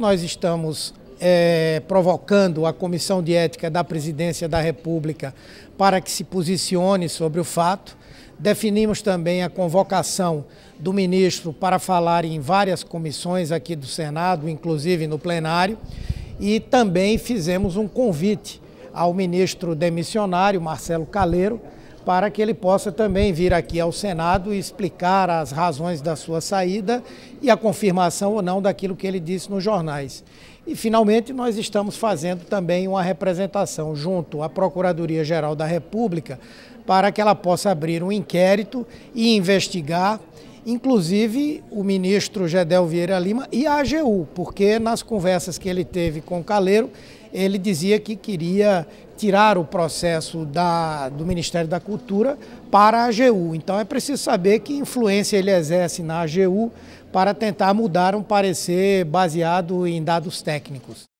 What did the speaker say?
Nós estamos é, provocando a Comissão de Ética da Presidência da República para que se posicione sobre o fato. Definimos também a convocação do ministro para falar em várias comissões aqui do Senado, inclusive no plenário, e também fizemos um convite ao ministro demissionário, Marcelo Caleiro, para que ele possa também vir aqui ao Senado e explicar as razões da sua saída e a confirmação ou não daquilo que ele disse nos jornais. E, finalmente, nós estamos fazendo também uma representação junto à Procuradoria-Geral da República para que ela possa abrir um inquérito e investigar inclusive o ministro Gedel Vieira Lima e a AGU, porque nas conversas que ele teve com o Caleiro, ele dizia que queria tirar o processo da, do Ministério da Cultura para a AGU. Então é preciso saber que influência ele exerce na AGU para tentar mudar um parecer baseado em dados técnicos.